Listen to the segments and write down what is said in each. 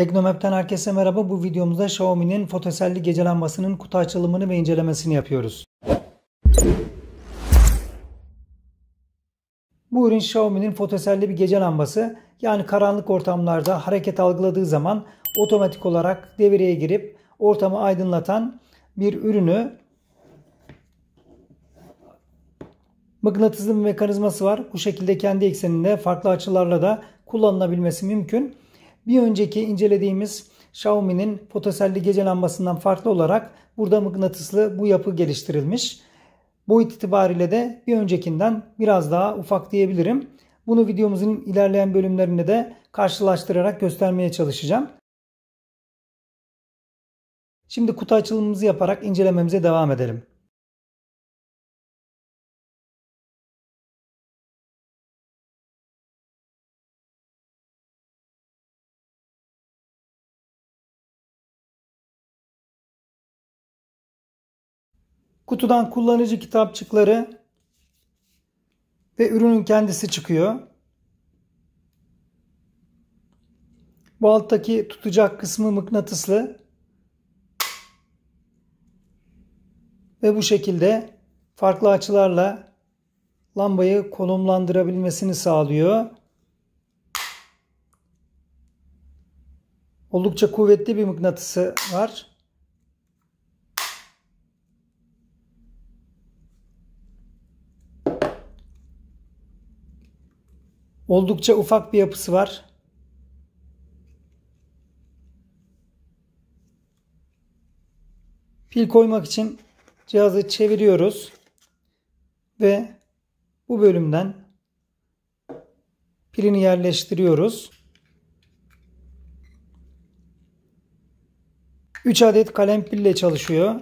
Teknomap'ten herkese merhaba. Bu videomuzda Xiaomi'nin fotoselli gece lambasının kutu açılımını ve incelemesini yapıyoruz. Bu ürün Xiaomi'nin fotoselli bir gece lambası. Yani karanlık ortamlarda hareket algıladığı zaman otomatik olarak devreye girip ortamı aydınlatan bir ürünü mıknatıslı bir mekanizması var. Bu şekilde kendi ekseninde farklı açılarla da kullanılabilmesi mümkün. Bir önceki incelediğimiz Xiaomi'nin fotoselli gece lambasından farklı olarak burada mıknatıslı bu yapı geliştirilmiş. Boyut itibariyle de bir öncekinden biraz daha ufak diyebilirim. Bunu videomuzun ilerleyen bölümlerinde de karşılaştırarak göstermeye çalışacağım. Şimdi kutu açılımımızı yaparak incelememize devam edelim. Kutudan kullanıcı kitapçıkları ve ürünün kendisi çıkıyor. Bu alttaki tutacak kısmı mıknatıslı. Ve bu şekilde farklı açılarla lambayı konumlandırabilmesini sağlıyor. Oldukça kuvvetli bir mıknatısı var. Oldukça ufak bir yapısı var. Pil koymak için cihazı çeviriyoruz ve bu bölümden pilini yerleştiriyoruz. 3 adet kalem pille çalışıyor.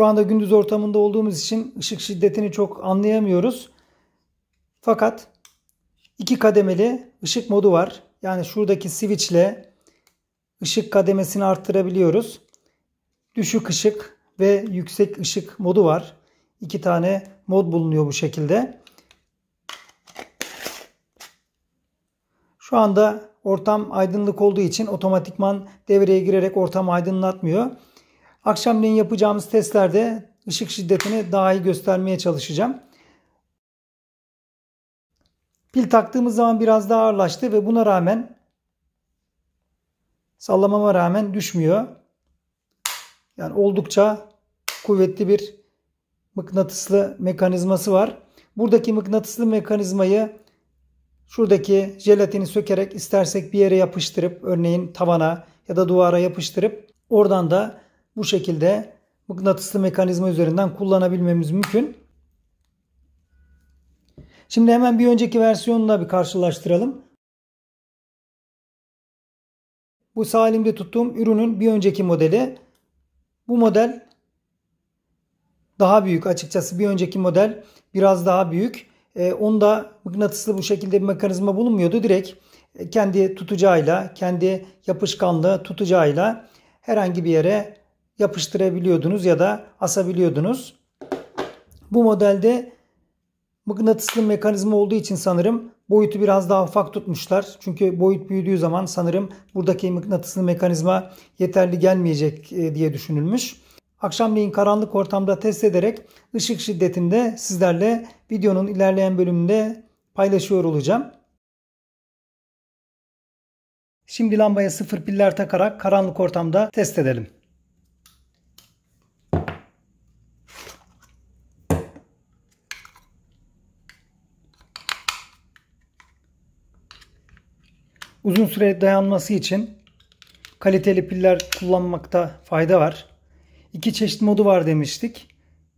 Şu anda gündüz ortamında olduğumuz için ışık şiddetini çok anlayamıyoruz. Fakat iki kademeli ışık modu var. Yani şuradaki switch ile ışık kademesini arttırabiliyoruz. Düşük ışık ve yüksek ışık modu var. İki tane mod bulunuyor bu şekilde. Şu anda ortam aydınlık olduğu için otomatikman devreye girerek ortam aydınlatmıyor. Akşamleyin yapacağımız testlerde ışık şiddetini daha iyi göstermeye çalışacağım. Pil taktığımız zaman biraz daha ağırlaştı ve buna rağmen sallamama rağmen düşmüyor. Yani oldukça kuvvetli bir mıknatıslı mekanizması var. Buradaki mıknatıslı mekanizmayı şuradaki jelatini sökerek istersek bir yere yapıştırıp örneğin tavana ya da duvara yapıştırıp oradan da bu şekilde mıknatıslı mekanizma üzerinden kullanabilmemiz mümkün. Şimdi hemen bir önceki versiyonla bir karşılaştıralım. Bu sağ elimde tuttuğum ürünün bir önceki modeli. Bu model daha büyük. Açıkçası bir önceki model biraz daha büyük. E, onda mıknatıslı bu şekilde bir mekanizma bulunmuyordu. Direkt kendi tutacağıyla, kendi yapışkanlığı tutacağıyla herhangi bir yere yapıştırabiliyordunuz ya da asabiliyordunuz. Bu modelde mıknatıslı mekanizma olduğu için sanırım boyutu biraz daha ufak tutmuşlar. Çünkü boyut büyüdüğü zaman sanırım buradaki mıknatıslı mekanizma yeterli gelmeyecek e, diye düşünülmüş. Akşamleyin karanlık ortamda test ederek ışık şiddetinde sizlerle videonun ilerleyen bölümünde paylaşıyor olacağım. Şimdi lambaya sıfır piller takarak karanlık ortamda test edelim. Uzun süre dayanması için kaliteli piller kullanmakta fayda var. İki çeşit modu var demiştik.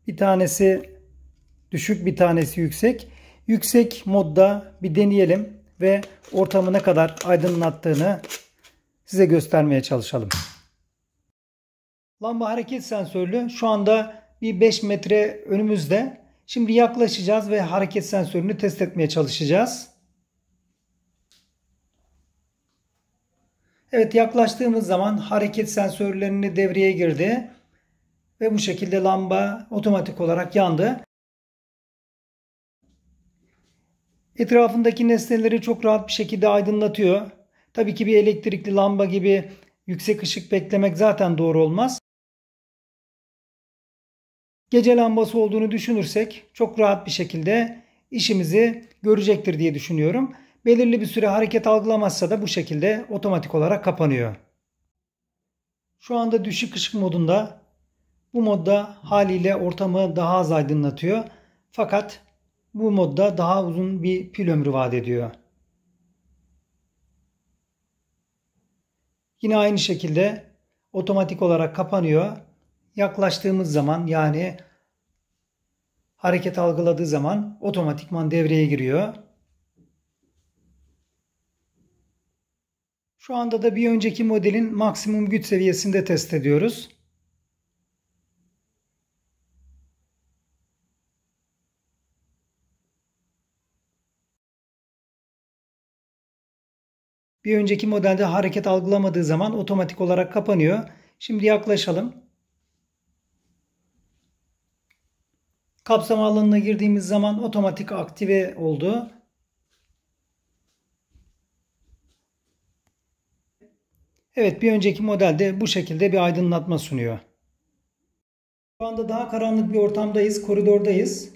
Bir tanesi düşük bir tanesi yüksek. Yüksek modda bir deneyelim ve ortamı ne kadar aydınlattığını size göstermeye çalışalım. Lamba hareket sensörlü şu anda bir 5 metre önümüzde. Şimdi yaklaşacağız ve hareket sensörünü test etmeye çalışacağız. Evet yaklaştığımız zaman hareket sensörlerini devreye girdi. Ve bu şekilde lamba otomatik olarak yandı. Etrafındaki nesneleri çok rahat bir şekilde aydınlatıyor. Tabii ki bir elektrikli lamba gibi yüksek ışık beklemek zaten doğru olmaz. Gece lambası olduğunu düşünürsek çok rahat bir şekilde işimizi görecektir diye düşünüyorum. Belirli bir süre hareket algılamazsa da bu şekilde otomatik olarak kapanıyor. Şu anda düşük ışık modunda. Bu modda haliyle ortamı daha az aydınlatıyor. Fakat bu modda daha uzun bir pil ömrü vaat ediyor. Yine aynı şekilde otomatik olarak kapanıyor. Yaklaştığımız zaman yani hareket algıladığı zaman otomatikman devreye giriyor. Şu anda da bir önceki modelin maksimum güç seviyesinde test ediyoruz. Bir önceki modelde hareket algılamadığı zaman otomatik olarak kapanıyor. Şimdi yaklaşalım. Kapsama alanına girdiğimiz zaman otomatik aktive oldu. Evet bir önceki modelde bu şekilde bir aydınlatma sunuyor. Şu anda daha karanlık bir ortamdayız, koridordayız.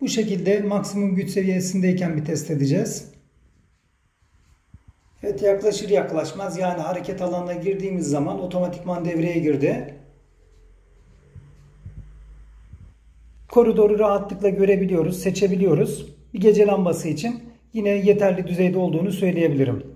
Bu şekilde maksimum güç seviyesindeyken bir test edeceğiz. Evet yaklaşır yaklaşmaz yani hareket alanına girdiğimiz zaman otomatikman devreye girdi. Koridoru rahatlıkla görebiliyoruz, seçebiliyoruz. Bir gece lambası için yine yeterli düzeyde olduğunu söyleyebilirim.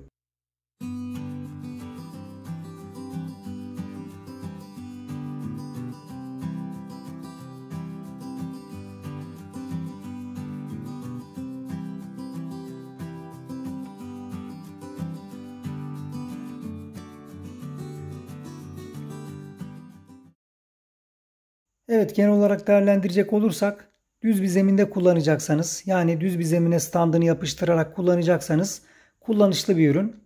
Evet genel olarak değerlendirecek olursak düz bir zeminde kullanacaksanız yani düz bir zemine standını yapıştırarak kullanacaksanız kullanışlı bir ürün.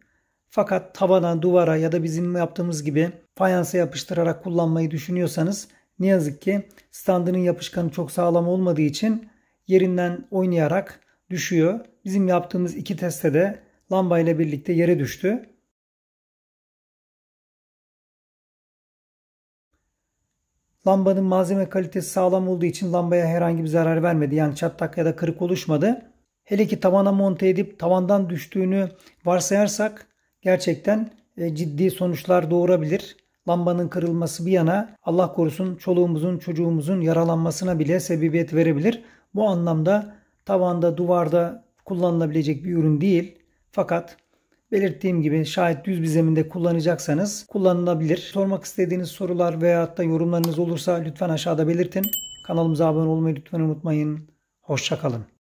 Fakat tavana duvara ya da bizim yaptığımız gibi fayansa yapıştırarak kullanmayı düşünüyorsanız ne yazık ki standının yapışkanı çok sağlam olmadığı için yerinden oynayarak düşüyor. Bizim yaptığımız iki testte de lambayla birlikte yere düştü. Lambanın malzeme kalitesi sağlam olduğu için lambaya herhangi bir zarar vermedi. Yani çatlak ya da kırık oluşmadı. Hele ki tavana monte edip tavandan düştüğünü varsayarsak gerçekten e, ciddi sonuçlar doğurabilir. Lambanın kırılması bir yana Allah korusun çoluğumuzun çocuğumuzun yaralanmasına bile sebebiyet verebilir. Bu anlamda tavanda duvarda kullanılabilecek bir ürün değil. Fakat Belirttiğim gibi şayet düz bir zeminde kullanacaksanız kullanılabilir. Sormak istediğiniz sorular veyahut da yorumlarınız olursa lütfen aşağıda belirtin. Kanalımıza abone olmayı lütfen unutmayın. Hoşçakalın.